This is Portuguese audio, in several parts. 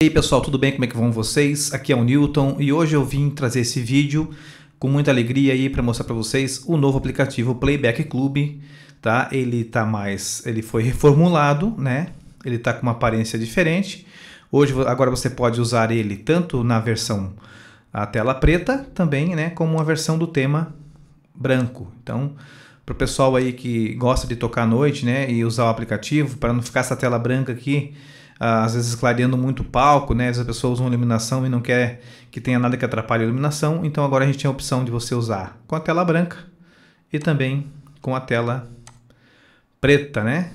E aí pessoal, tudo bem? Como é que vão vocês? Aqui é o Newton e hoje eu vim trazer esse vídeo com muita alegria aí para mostrar para vocês o novo aplicativo Playback Club, tá? Ele tá mais, ele foi reformulado, né? Ele tá com uma aparência diferente. Hoje agora você pode usar ele tanto na versão a tela preta também, né, como a versão do tema branco. Então, para o pessoal aí que gosta de tocar à noite, né, e usar o aplicativo para não ficar essa tela branca aqui, ah, às vezes clareando muito o palco, né? Às vezes a pessoa usa uma iluminação e não quer que tenha nada que atrapalhe a iluminação, então agora a gente tem a opção de você usar com a tela branca e também com a tela preta, né?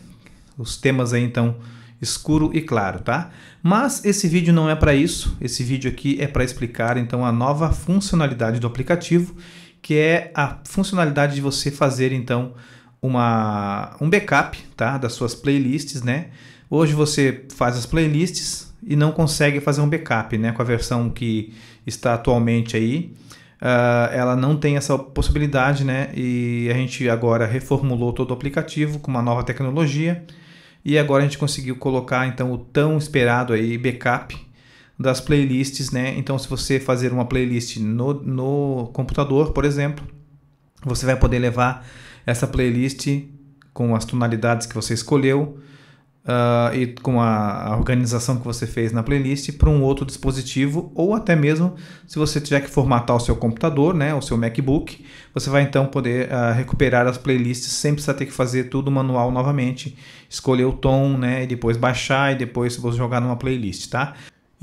Os temas aí então escuro e claro, tá? Mas esse vídeo não é para isso, esse vídeo aqui é para explicar então a nova funcionalidade do aplicativo, que é a funcionalidade de você fazer então uma, um backup, tá, das suas playlists, né? Hoje você faz as playlists e não consegue fazer um backup, né? Com a versão que está atualmente aí, uh, ela não tem essa possibilidade, né? E a gente agora reformulou todo o aplicativo com uma nova tecnologia e agora a gente conseguiu colocar então o tão esperado aí backup das playlists, né? Então, se você fazer uma playlist no, no computador, por exemplo, você vai poder levar essa playlist com as tonalidades que você escolheu uh, e com a, a, organização que você fez na playlist para um outro dispositivo ou até mesmo se você tiver que formatar o seu computador, né, o seu MacBook, você vai então poder uh, recuperar as playlists sem precisar ter que fazer tudo manual novamente, escolher o tom, né, e depois baixar e depois você jogar numa playlist, tá?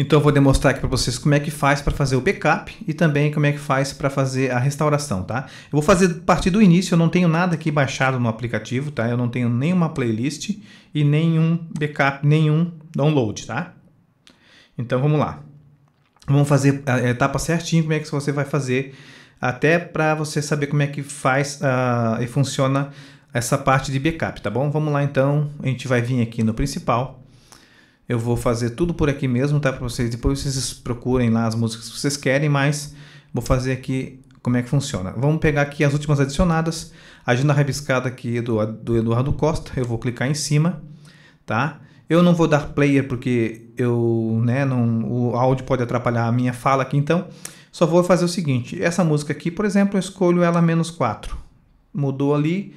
Então eu vou demonstrar aqui para vocês como é que faz para fazer o backup e também como é que faz para fazer a restauração, tá? Eu vou fazer a partir do início, eu não tenho nada aqui baixado no aplicativo, tá? Eu não tenho nenhuma playlist e nenhum backup, nenhum download, tá? Então vamos lá. Vamos fazer a etapa certinho como é que você vai fazer, até para você saber como é que faz uh, e funciona essa parte de backup, tá bom? Vamos lá então, a gente vai vir aqui no principal eu vou fazer tudo por aqui mesmo, tá? Para vocês. Depois vocês procurem lá as músicas que vocês querem, mas vou fazer aqui como é que funciona. Vamos pegar aqui as últimas adicionadas. A agenda rabiscada aqui do, do Eduardo Costa. Eu vou clicar em cima, tá? Eu não vou dar player porque eu, né, não, o áudio pode atrapalhar a minha fala aqui, então só vou fazer o seguinte, essa música aqui, por exemplo, eu escolho ela menos 4. Mudou ali,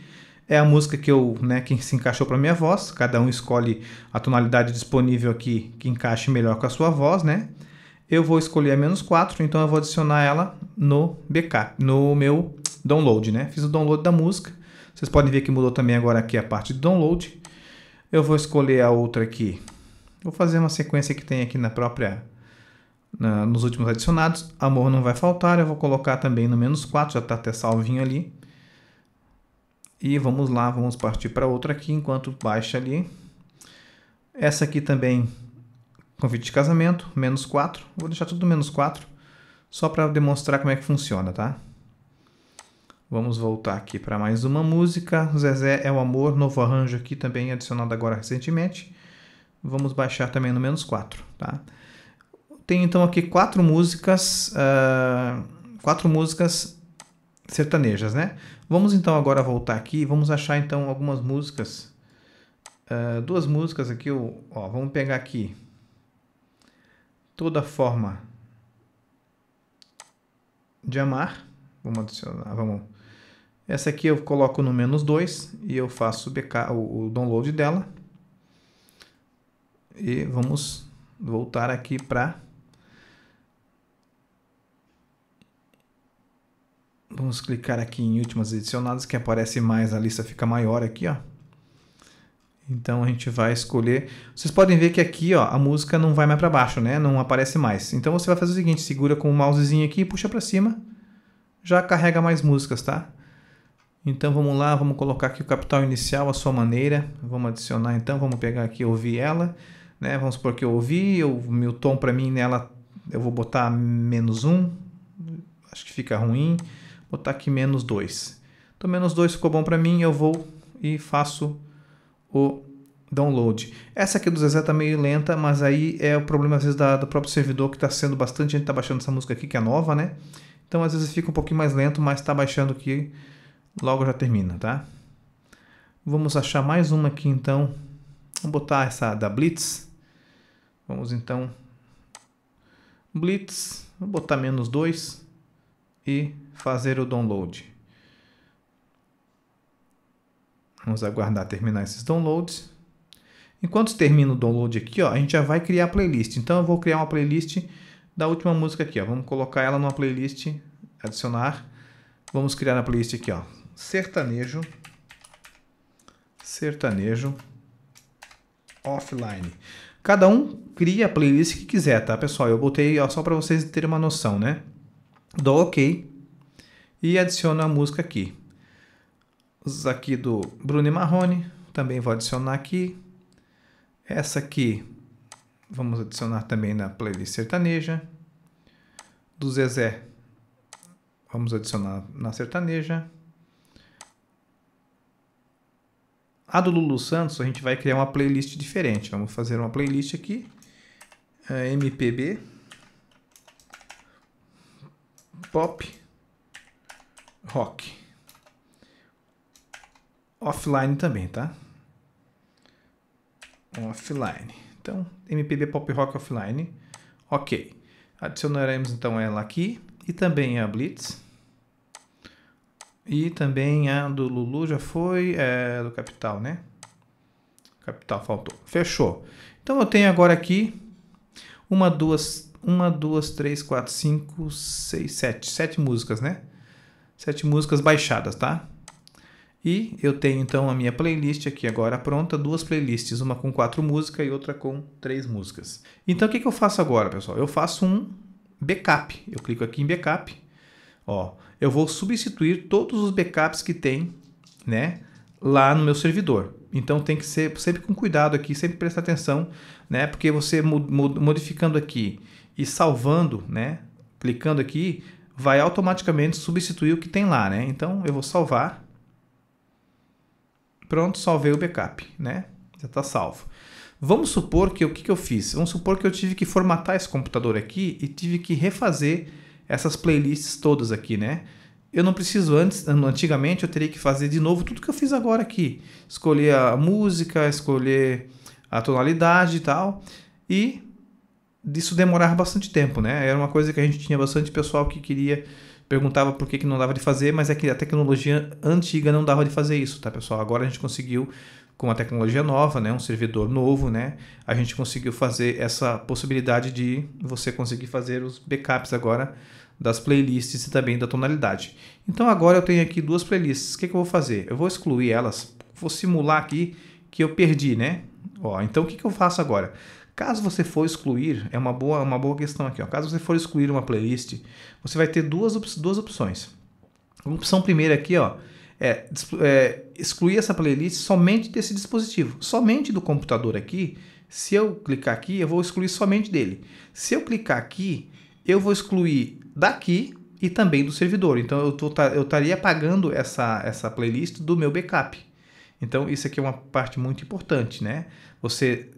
é a música que eu, né, que se encaixou para minha voz. Cada um escolhe a tonalidade disponível aqui que encaixe melhor com a sua voz, né? Eu vou escolher a menos 4, então eu vou adicionar ela no BK, no meu download, né? Fiz o download da música. Vocês podem ver que mudou também agora aqui a parte de download. Eu vou escolher a outra aqui. Vou fazer uma sequência que tem aqui na própria na, nos últimos adicionados. Amor não vai faltar, eu vou colocar também no menos 4, já está até salvinho ali. E vamos lá, vamos partir para outra aqui enquanto baixa ali. Essa aqui também, convite de casamento, menos 4. Vou deixar tudo menos 4, só para demonstrar como é que funciona, tá? Vamos voltar aqui para mais uma música. Zezé é o Amor, novo arranjo aqui também adicionado agora recentemente. Vamos baixar também no menos 4, tá? Tem então aqui quatro músicas, uh, quatro músicas sertanejas, né? Vamos então agora voltar aqui e vamos achar então algumas músicas. Uh, duas músicas aqui, ó, vamos pegar aqui. Toda forma de amar. Vamos adicionar, vamos. Essa aqui eu coloco no menos 2 e eu faço o, o download dela. E vamos voltar aqui para Vamos clicar aqui em últimas adicionadas, que aparece mais, a lista fica maior aqui, ó. Então a gente vai escolher. Vocês podem ver que aqui, ó, a música não vai mais para baixo, né? Não aparece mais. Então você vai fazer o seguinte, segura com o mousezinho aqui, e puxa para cima, já carrega mais músicas, tá? Então vamos lá, vamos colocar aqui o capital inicial, a sua maneira. Vamos adicionar então, vamos pegar aqui ouvir ela, né? Vamos supor que eu ouvi, o meu tom para mim nela eu vou botar menos um. Acho que fica ruim botar aqui menos 2. Então, menos 2 ficou bom para mim, eu vou e faço o download. Essa aqui do Zezé tá meio lenta, mas aí é o problema às vezes da, do próprio servidor que está sendo bastante gente tá baixando essa música aqui que é nova, né? Então às vezes fica um pouquinho mais lento, mas tá baixando aqui. logo já termina, tá? Vamos achar mais uma aqui então. Vamos botar essa da Blitz. Vamos então Blitz, vou botar menos 2 e fazer o download. Vamos aguardar terminar esses downloads. Enquanto termina o download aqui, ó, a gente já vai criar a playlist. Então eu vou criar uma playlist da última música aqui, ó. Vamos colocar ela numa playlist, adicionar. Vamos criar a playlist aqui, ó. Sertanejo. Sertanejo offline. Cada um cria a playlist que quiser, tá, pessoal? Eu botei ó, só para vocês terem uma noção, né? dou OK e adiciono a música aqui. Os aqui do Bruno Marrone, também vou adicionar aqui. Essa aqui vamos adicionar também na playlist sertaneja. Do Zezé, vamos adicionar na sertaneja. A do Lulu Santos, a gente vai criar uma playlist diferente. Vamos fazer uma playlist aqui, é, MPB pop rock. Offline também, tá? Offline. Então, MPB pop rock offline. Ok. Adicionaremos então ela aqui e também a Blitz. E também a do Lulu já foi, é, do Capital, né? Capital faltou. Fechou. Então eu tenho agora aqui uma, duas, uma, duas, três, quatro, cinco, seis, sete. Sete músicas, né? Sete músicas baixadas, tá? E eu tenho então a minha playlist aqui agora pronta, duas playlists, uma com quatro músicas e outra com três músicas. Então o que, que eu faço agora, pessoal? Eu faço um backup. Eu clico aqui em backup. Ó, eu vou substituir todos os backups que tem, né, lá no meu servidor. Então tem que ser sempre com cuidado aqui, sempre prestar atenção, né, porque você modificando aqui e salvando, né? Clicando aqui, vai automaticamente substituir o que tem lá, né? Então eu vou salvar. Pronto, salvei o backup, né? Já está salvo. Vamos supor que o que, que eu fiz? Vamos supor que eu tive que formatar esse computador aqui e tive que refazer essas playlists todas aqui, né? Eu não preciso antes, antigamente eu teria que fazer de novo tudo que eu fiz agora aqui. Escolher a música, escolher a tonalidade e tal. E disso demorar bastante tempo, né? Era uma coisa que a gente tinha bastante pessoal que queria perguntava por que, que não dava de fazer, mas é que a tecnologia antiga não dava de fazer isso, tá, pessoal? Agora a gente conseguiu com uma tecnologia nova, né, um servidor novo, né, a gente conseguiu fazer essa possibilidade de você conseguir fazer os backups agora das playlists e também da tonalidade. Então agora eu tenho aqui duas playlists. O que, que eu vou fazer? Eu vou excluir elas, vou simular aqui que eu perdi, né? Ó, então o que, que eu faço agora? Caso você for excluir, é uma boa, uma boa questão aqui. Ó. Caso você for excluir uma playlist, você vai ter duas, op duas opções. A opção primeira aqui ó, é, é excluir essa playlist somente desse dispositivo, somente do computador aqui. Se eu clicar aqui, eu vou excluir somente dele. Se eu clicar aqui, eu vou excluir daqui e também do servidor. Então eu tá, eu estaria apagando essa, essa playlist do meu backup. Então isso aqui é uma parte muito importante, né? você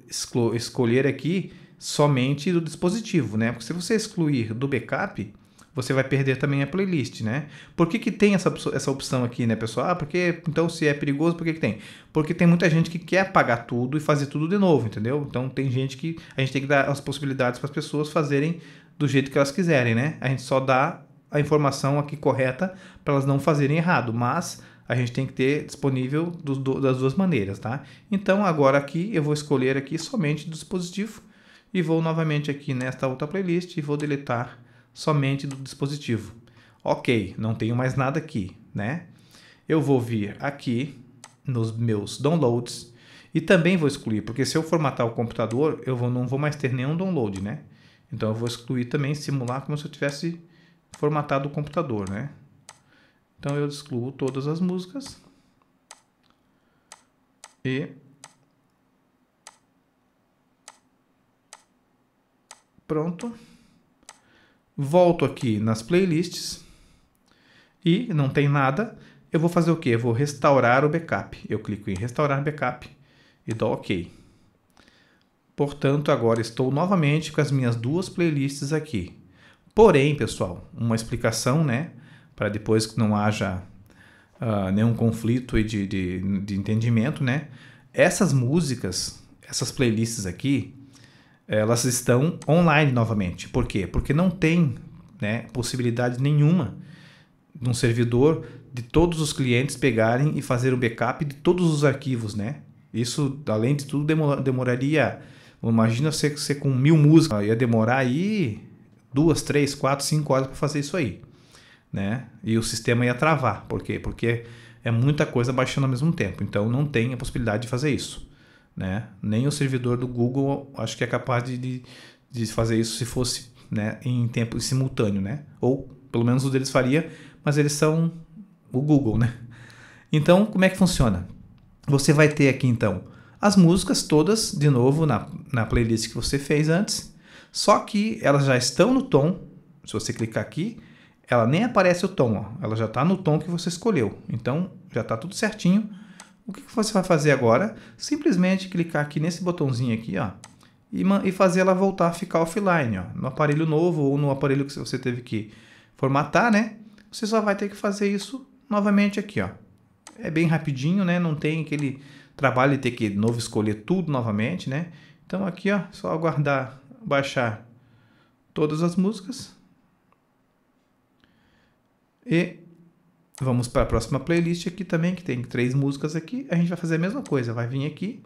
escolher aqui somente do dispositivo, né? Porque se você excluir do backup, você vai perder também a playlist, né? Por que, que tem essa, essa opção aqui, né, pessoal? Ah, porque então se é perigoso, por que, que tem? Porque tem muita gente que quer apagar tudo e fazer tudo de novo, entendeu? Então tem gente que a gente tem que dar as possibilidades para as pessoas fazerem do jeito que elas quiserem, né? A gente só dá a informação aqui correta para elas não fazerem errado, mas a gente tem que ter disponível do, do, das duas maneiras, tá? Então agora aqui eu vou escolher aqui somente do dispositivo e vou novamente aqui nesta outra playlist e vou deletar somente do dispositivo. Ok, não tenho mais nada aqui, né? Eu vou vir aqui nos meus downloads e também vou excluir, porque se eu formatar o computador, eu vou, não vou mais ter nenhum download, né? Então eu vou excluir também, simular como se eu tivesse formatado o computador, né? Então eu excluo todas as músicas e pronto. Volto aqui nas playlists e não tem nada. Eu vou fazer o que? Eu vou restaurar o backup. Eu clico em restaurar backup e dou OK. Portanto, agora estou novamente com as minhas duas playlists aqui. Porém, pessoal, uma explicação, né? para depois que não haja uh, nenhum conflito de, de, de entendimento, né? Essas músicas, essas playlists aqui, elas estão online novamente. Por quê? Porque não tem né, possibilidade nenhuma um servidor de todos os clientes pegarem e fazer um backup de todos os arquivos, né? Isso, além de tudo, demoraria. Imagina você, você com mil músicas, ia demorar aí duas, três, quatro, cinco horas para fazer isso aí né? E o sistema ia travar. Por quê? Porque é muita coisa baixando ao mesmo tempo. Então não tem a possibilidade de fazer isso. Né? Nem o servidor do Google acho que é capaz de, de, fazer isso se fosse né, em tempo simultâneo. Né? Ou pelo menos o deles faria, mas eles são o Google. Né? Então, como é que funciona? Você vai ter aqui então as músicas todas de novo na, na playlist que você fez antes. Só que elas já estão no tom. Se você clicar aqui, ela nem aparece o tom, ó. ela já está no tom que você escolheu. Então já está tudo certinho. O que você vai fazer agora? Simplesmente clicar aqui nesse botãozinho aqui ó, e, e fazer ela voltar a ficar offline. Ó. No aparelho novo ou no aparelho que você teve que formatar, né? Você só vai ter que fazer isso novamente aqui. Ó. É bem rapidinho, né? não tem aquele trabalho de ter que novo escolher tudo novamente. né? Então aqui ó, só aguardar baixar todas as músicas e vamos para a próxima playlist aqui também, que tem três músicas aqui. A gente vai fazer a mesma coisa, vai vir aqui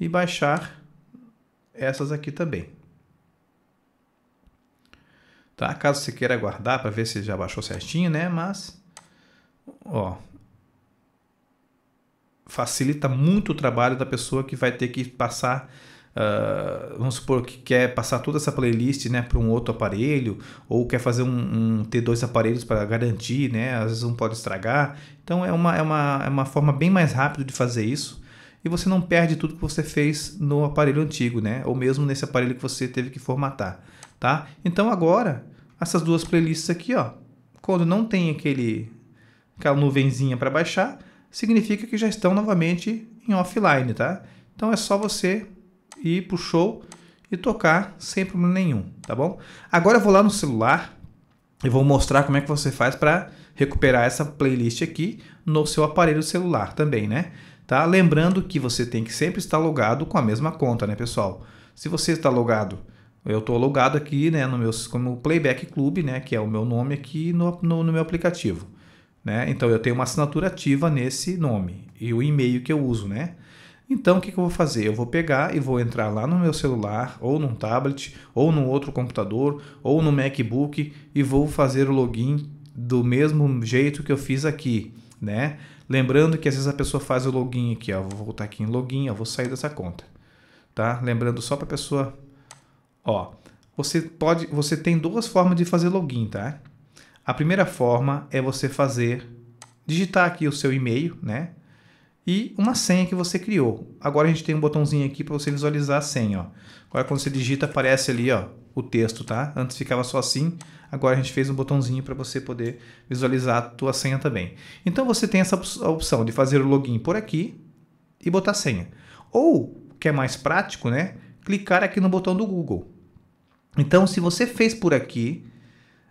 e baixar essas aqui também. Tá? Caso você queira guardar para ver se já baixou certinho, né? Mas, ó, facilita muito o trabalho da pessoa que vai ter que passar uh, vamos supor que quer passar toda essa playlist né, para um outro aparelho, ou quer fazer um, um ter dois aparelhos para garantir, né, às vezes um pode estragar. Então é uma, é, uma, é uma forma bem mais rápida de fazer isso. E você não perde tudo que você fez no aparelho antigo, né? Ou mesmo nesse aparelho que você teve que formatar, tá? Então agora, essas duas playlists aqui, ó, quando não tem aquele aquela nuvenzinha para baixar, significa que já estão novamente em offline, tá? Então é só você e ir pro show e tocar sem problema nenhum, tá bom? Agora eu vou lá no celular e vou mostrar como é que você faz para recuperar essa playlist aqui no seu aparelho celular também, né? Tá? Lembrando que você tem que sempre estar logado com a mesma conta, né, pessoal? Se você está logado, eu estou logado aqui, né, no meu como Playback Club, né, que é o meu nome aqui no, no, no meu aplicativo, né? Então eu tenho uma assinatura ativa nesse nome e o e-mail que eu uso, né? Então, o que, que eu vou fazer? Eu vou pegar e vou entrar lá no meu celular, ou num tablet, ou num outro computador, ou no MacBook e vou fazer o login do mesmo jeito que eu fiz aqui, né? Lembrando que às vezes a pessoa faz o login aqui, ó. Vou voltar aqui em login, ó. vou sair dessa conta, tá? Lembrando só para a pessoa, ó. Você pode, você tem duas formas de fazer login, tá? A primeira forma é você fazer, digitar aqui o seu e-mail, né? e uma senha que você criou. Agora a gente tem um botãozinho aqui para você visualizar a senha. Ó. Agora quando você digita aparece ali ó, o texto, tá? Antes ficava só assim, agora a gente fez um botãozinho para você poder visualizar a tua senha também. Então você tem essa opção de fazer o login por aqui e botar senha. Ou, que é mais prático, né? Clicar aqui no botão do Google. Então se você fez por aqui,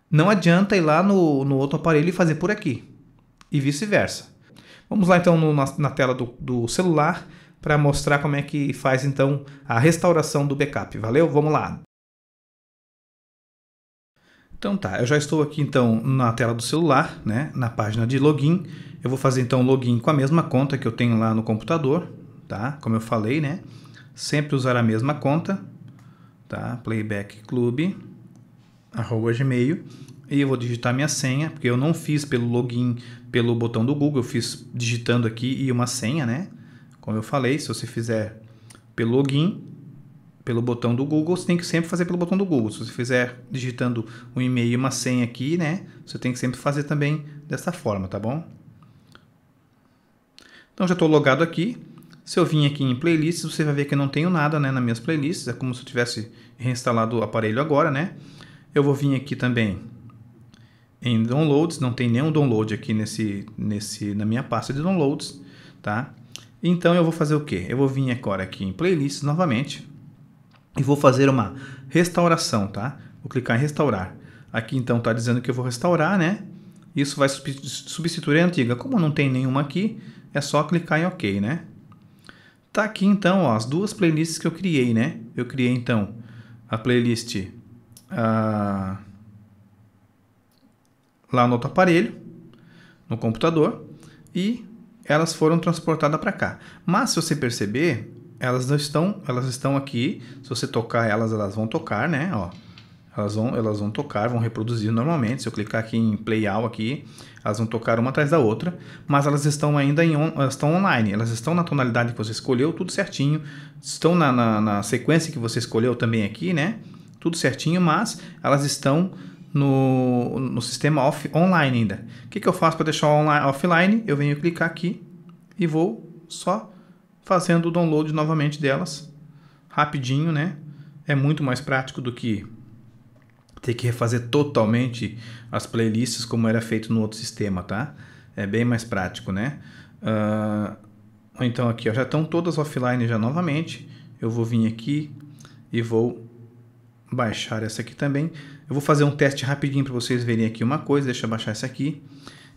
não adianta ir lá no, no outro aparelho e fazer por aqui. E vice-versa. Vamos lá então no, na, na, tela do, do celular para mostrar como é que faz então a restauração do backup. Valeu? Vamos lá. Então tá, eu já estou aqui então na tela do celular, né, na página de login. Eu vou fazer então login com a mesma conta que eu tenho lá no computador, tá? Como eu falei, né? Sempre usar a mesma conta, tá? Playback E eu vou digitar minha senha, porque eu não fiz pelo login pelo botão do Google. Eu fiz digitando aqui e uma senha, né? Como eu falei, se você fizer pelo login, pelo botão do Google, você tem que sempre fazer pelo botão do Google. Se você fizer digitando um e-mail e uma senha aqui, né? Você tem que sempre fazer também dessa forma, tá bom? Então já estou logado aqui. Se eu vim aqui em playlists, você vai ver que eu não tenho nada né, nas minhas playlists. É como se eu tivesse reinstalado o aparelho agora, né? Eu vou vir aqui também em downloads, não tem nenhum download aqui nesse, nesse, na minha pasta de downloads, tá? Então eu vou fazer o que? Eu vou vir agora aqui em playlists novamente e vou fazer uma restauração, tá? Vou clicar em restaurar. Aqui então está dizendo que eu vou restaurar, né? Isso vai substituir a antiga. Como não tem nenhuma aqui, é só clicar em OK, né? Tá aqui então ó, as duas playlists que eu criei, né? Eu criei então a playlist... Uh lá no outro aparelho, no computador, e elas foram transportadas para cá. Mas se você perceber, elas não estão, elas estão aqui. Se você tocar elas, elas vão tocar, né? Ó, elas vão, elas vão tocar, vão reproduzir normalmente. Se eu clicar aqui em play all aqui, elas vão tocar uma atrás da outra, mas elas estão ainda em on, elas estão online, elas estão na tonalidade que você escolheu, tudo certinho, estão na, na, na sequência que você escolheu também aqui, né? Tudo certinho, mas elas estão no, no sistema off, online ainda. O que, que eu faço para deixar online, offline? Eu venho clicar aqui e vou só fazendo o download novamente delas, rapidinho, né? É muito mais prático do que ter que refazer totalmente as playlists como era feito no outro sistema, tá? É bem mais prático, né? Uh, então aqui, ó, já estão todas offline já novamente. Eu vou vir aqui e vou baixar essa aqui também. Eu vou fazer um teste rapidinho para vocês verem aqui uma coisa, deixa eu baixar esse aqui.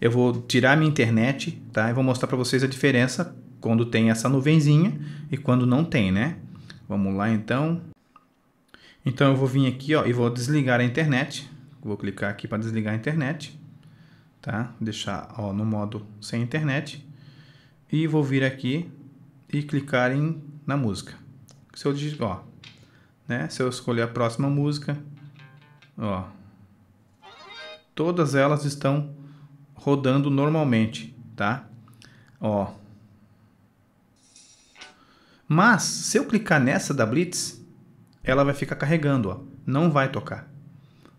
Eu vou tirar minha internet, tá? E vou mostrar para vocês a diferença quando tem essa nuvenzinha e quando não tem, né? Vamos lá então. Então eu vou vir aqui, ó, e vou desligar a internet. Vou clicar aqui para desligar a internet, tá? Deixar, ó, no modo sem internet. E vou vir aqui e clicar em na música. Se eu digitar, ó, né? Se eu escolher a próxima música, Ó. Todas elas estão rodando normalmente, tá? Ó. Mas se eu clicar nessa da Blitz, ela vai ficar carregando, ó. Não vai tocar.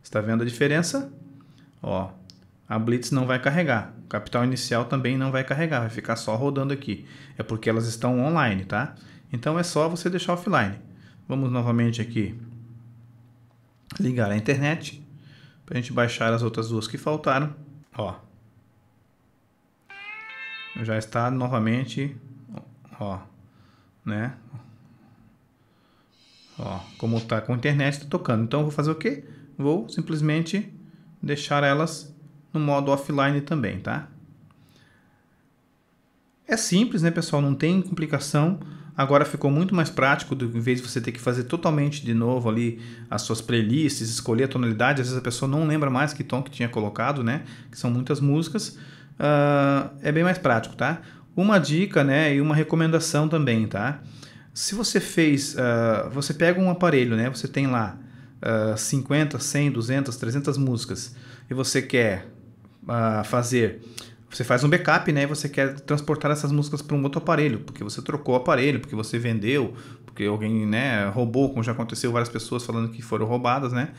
Está vendo a diferença? Ó. A Blitz não vai carregar. O capital inicial também não vai carregar, vai ficar só rodando aqui. É porque elas estão online, tá? Então é só você deixar offline. Vamos novamente aqui ligar a internet para a gente baixar as outras duas que faltaram. Ó, já está novamente, ó, né? Ó, como está com a internet, está tocando. Então vou fazer o quê? Vou simplesmente deixar elas no modo offline também, tá? É simples, né, pessoal? Não tem complicação. Agora ficou muito mais prático, do, em vez de você ter que fazer totalmente de novo ali as suas playlists, escolher a tonalidade, às vezes a pessoa não lembra mais que tom que tinha colocado, né? Que são muitas músicas. Uh, é bem mais prático, tá? Uma dica, né? E uma recomendação também, tá? Se você fez, uh, você pega um aparelho, né? Você tem lá uh, 50, 100, 200, 300 músicas e você quer uh, fazer você faz um backup, né? E você quer transportar essas músicas para um outro aparelho, porque você trocou o aparelho, porque você vendeu, porque alguém, né, roubou, como já aconteceu, várias pessoas falando que foram roubadas, né?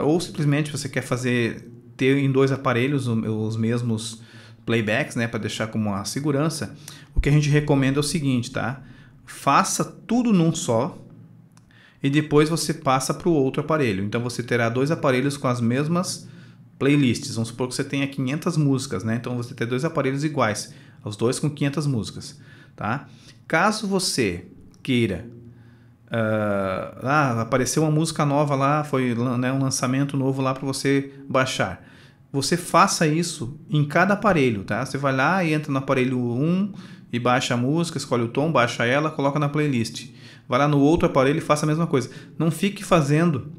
Uh, ou simplesmente você quer fazer ter em dois aparelhos os mesmos playbacks, né, para deixar como uma segurança. O que a gente recomenda é o seguinte, tá? Faça tudo num só e depois você passa para o outro aparelho. Então você terá dois aparelhos com as mesmas playlists. Vamos supor que você tenha 500 músicas, né? Então você tem dois aparelhos iguais, os dois com 500 músicas, tá? Caso você queira uh, ah, apareceu uma música nova lá, foi né, um lançamento novo lá para você baixar. Você faça isso em cada aparelho, tá? Você vai lá e entra no aparelho 1 e baixa a música, escolhe o tom, baixa ela, coloca na playlist. Vai lá no outro aparelho e faça a mesma coisa. Não fique fazendo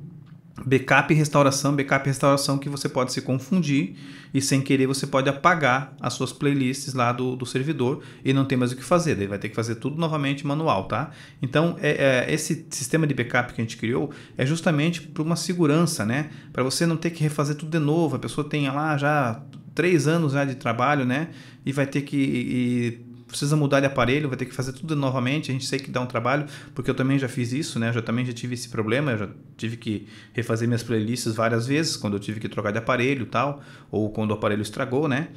backup e restauração, backup e restauração que você pode se confundir e sem querer você pode apagar as suas playlists lá do, do servidor e não tem mais o que fazer, daí vai ter que fazer tudo novamente manual, tá? Então é, é esse sistema de backup que a gente criou é justamente para uma segurança, né? Para você não ter que refazer tudo de novo, a pessoa tenha lá já três anos já né, de trabalho, né? E vai ter que e, precisa mudar de aparelho, vai ter que fazer tudo novamente. A gente sei que dá um trabalho, porque eu também já fiz isso, né? Eu já, também já tive esse problema, eu já tive que refazer minhas playlists várias vezes quando eu tive que trocar de aparelho tal, ou quando o aparelho estragou, né?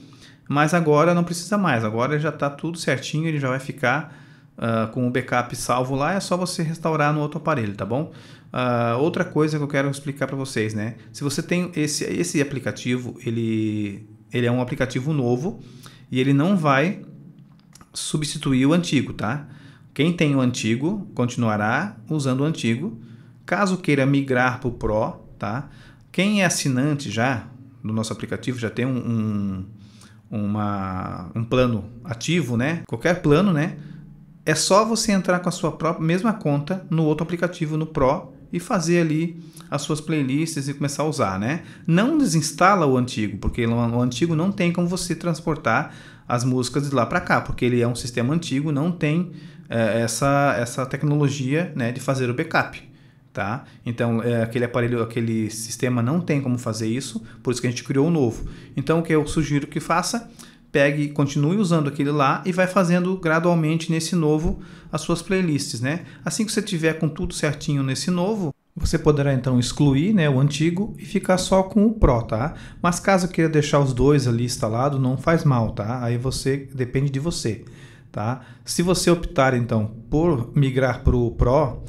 Mas agora não precisa mais, agora já está tudo certinho, ele já vai ficar uh, com o backup salvo lá, é só você restaurar no outro aparelho, tá bom? Uh, outra coisa que eu quero explicar para vocês, né? Se você tem esse, esse aplicativo, ele, ele é um aplicativo novo e ele não vai substituir o antigo, tá? Quem tem o antigo continuará usando o antigo. Caso queira migrar para o Pro, tá? Quem é assinante já do nosso aplicativo já tem um, um, uma, um plano ativo, né? Qualquer plano, né? É só você entrar com a sua própria mesma conta no outro aplicativo no Pro e fazer ali as suas playlists e começar a usar, né? Não desinstala o antigo, porque o antigo não tem como você transportar as músicas de lá para cá, porque ele é um sistema antigo, não tem é, essa, essa tecnologia né, de fazer o backup. Tá? Então, é, aquele aparelho, aquele sistema não tem como fazer isso, por isso que a gente criou o um novo. Então, o que eu sugiro que faça? Pegue, continue usando aquele lá e vai fazendo gradualmente nesse novo as suas playlists, né? Assim que você tiver com tudo certinho nesse novo, você poderá então excluir né, o antigo e ficar só com o Pro, tá? Mas caso queira deixar os dois ali instalados, não faz mal, tá? Aí você depende de você, tá? Se você optar então por migrar para o Pro, uh,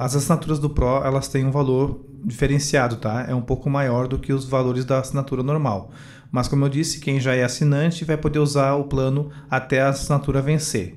as assinaturas do Pro elas têm um valor diferenciado, tá? É um pouco maior do que os valores da assinatura normal. Mas como eu disse, quem já é assinante vai poder usar o plano até a assinatura vencer.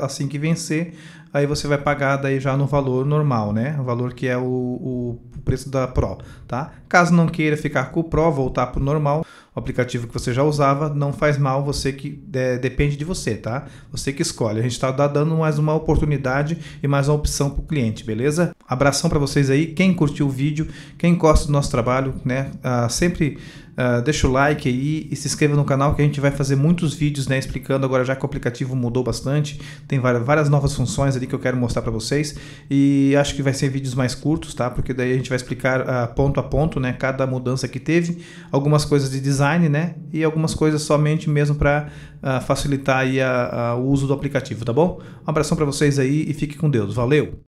Assim que vencer, aí você vai pagar daí já no valor normal, né? O valor que é o, o preço da Pro, tá? Caso não queira ficar com o Pro, voltar para o normal, o aplicativo que você já usava, não faz mal, você que é, depende de você, tá? Você que escolhe. A gente está dando mais uma oportunidade e mais uma opção para o cliente, beleza? Abração para vocês aí, quem curtiu o vídeo, quem gosta do nosso trabalho, né? Ah, sempre ah, deixa o like aí e se inscreva no canal que a gente vai fazer muitos vídeos né, explicando agora já que o aplicativo mudou bastante, tem várias, várias novas funções ali que eu quero mostrar para vocês e acho que vai ser vídeos mais curtos, tá? Porque daí a gente vai explicar uh, ponto a ponto, né, cada mudança que teve, algumas coisas de design, né, e algumas coisas somente mesmo para uh, ah, facilitar aí a, a, o uso do aplicativo, tá bom? Um abração para vocês aí e fique com Deus. Valeu!